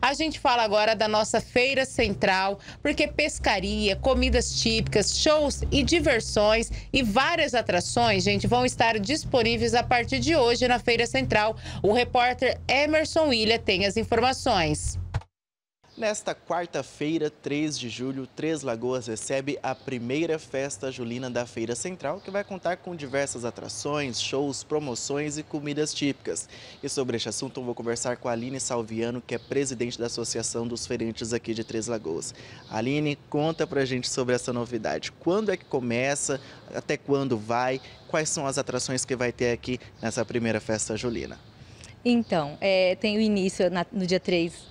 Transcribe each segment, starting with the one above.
A gente fala agora da nossa feira central, porque pescaria, comidas típicas, shows e diversões e várias atrações, gente, vão estar disponíveis a partir de hoje na feira central. O repórter Emerson Ilha tem as informações. Nesta quarta-feira, 3 de julho, Três Lagoas recebe a primeira festa julina da Feira Central, que vai contar com diversas atrações, shows, promoções e comidas típicas. E sobre este assunto, eu vou conversar com a Aline Salviano, que é presidente da Associação dos Feirantes aqui de Três Lagoas. Aline, conta pra gente sobre essa novidade. Quando é que começa? Até quando vai? Quais são as atrações que vai ter aqui nessa primeira festa julina? Então, é, tem o início na, no dia 3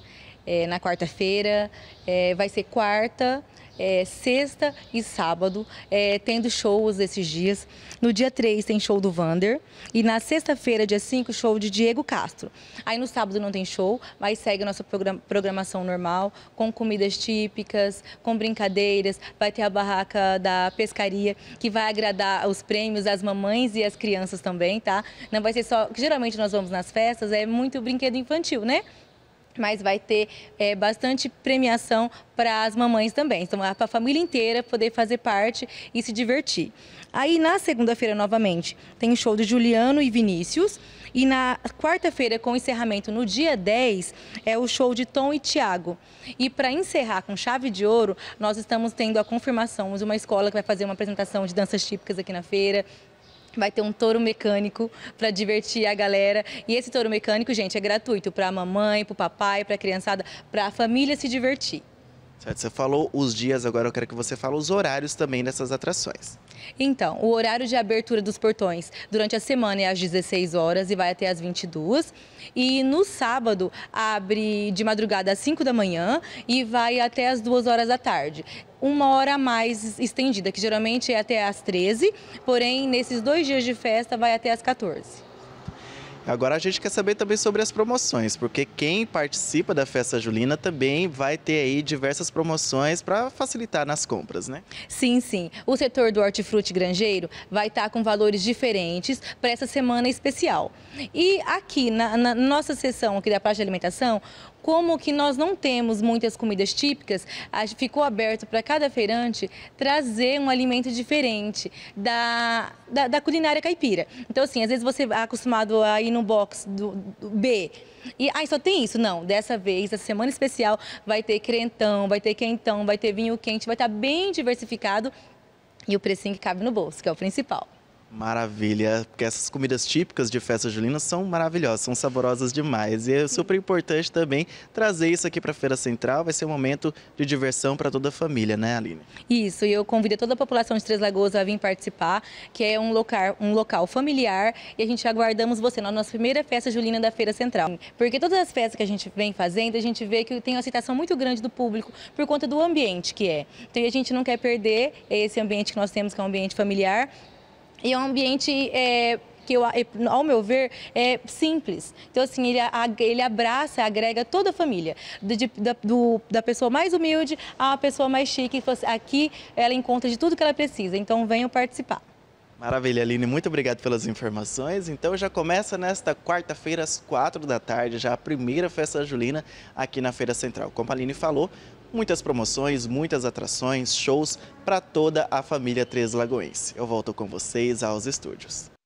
é, na quarta-feira, é, vai ser quarta, é, sexta e sábado, é, tendo shows esses dias. No dia 3 tem show do Vander e na sexta-feira, dia 5, show de Diego Castro. Aí no sábado não tem show, mas segue a nossa programação normal, com comidas típicas, com brincadeiras. Vai ter a barraca da pescaria, que vai agradar os prêmios, as mamães e as crianças também, tá? Não vai ser só... Geralmente nós vamos nas festas, é muito brinquedo infantil, né? mas vai ter é, bastante premiação para as mamães também. Então, para a família inteira poder fazer parte e se divertir. Aí, na segunda-feira, novamente, tem o show de Juliano e Vinícius. E na quarta-feira, com encerramento no dia 10, é o show de Tom e Tiago. E para encerrar com chave de ouro, nós estamos tendo a confirmação de uma escola que vai fazer uma apresentação de danças típicas aqui na feira vai ter um touro mecânico para divertir a galera. E esse touro mecânico, gente, é gratuito para a mamãe, para o papai, para a criançada, para a família se divertir. Certo, você falou os dias, agora eu quero que você fale os horários também dessas atrações. Então, o horário de abertura dos portões durante a semana é às 16 horas e vai até às 22. E no sábado abre de madrugada às 5 da manhã e vai até às 2 horas da tarde. Uma hora mais estendida, que geralmente é até às 13, porém nesses dois dias de festa vai até às 14. Agora a gente quer saber também sobre as promoções, porque quem participa da festa julina também vai ter aí diversas promoções para facilitar nas compras, né? Sim, sim. O setor do hortifruti grangeiro vai estar tá com valores diferentes para essa semana especial. E aqui na, na nossa sessão aqui da Praça de Alimentação, como que nós não temos muitas comidas típicas, ficou aberto para cada feirante trazer um alimento diferente da, da, da, culinária caipira. Então, assim, às vezes você é acostumado a ir no no box do, do B. E aí só tem isso? Não, dessa vez, essa semana especial, vai ter crentão, vai ter quentão, vai ter vinho quente, vai estar tá bem diversificado e o precinho que cabe no bolso, que é o principal. Maravilha, porque essas comidas típicas de festa julina são maravilhosas, são saborosas demais. E é super importante também trazer isso aqui para a Feira Central, vai ser um momento de diversão para toda a família, né, Aline? Isso, e eu convido toda a população de Três Lagoas a vir participar, que é um local, um local familiar, e a gente aguardamos você na nossa primeira festa julina da Feira Central. Porque todas as festas que a gente vem fazendo, a gente vê que tem uma aceitação muito grande do público por conta do ambiente que é. Então a gente não quer perder esse ambiente que nós temos, que é um ambiente familiar, e é um ambiente é, que, eu, ao meu ver, é simples. Então, assim, ele, ele abraça, agrega toda a família, de, da, do, da, pessoa mais humilde à pessoa mais chique. Então, assim, aqui ela encontra de tudo que ela precisa, então venham participar. Maravilha, Aline. Muito obrigado pelas informações. Então já começa nesta quarta-feira, às quatro da tarde, já a primeira festa julina aqui na Feira Central. Como a Aline falou, muitas promoções, muitas atrações, shows para toda a família Três Lagoense. Eu volto com vocês aos estúdios.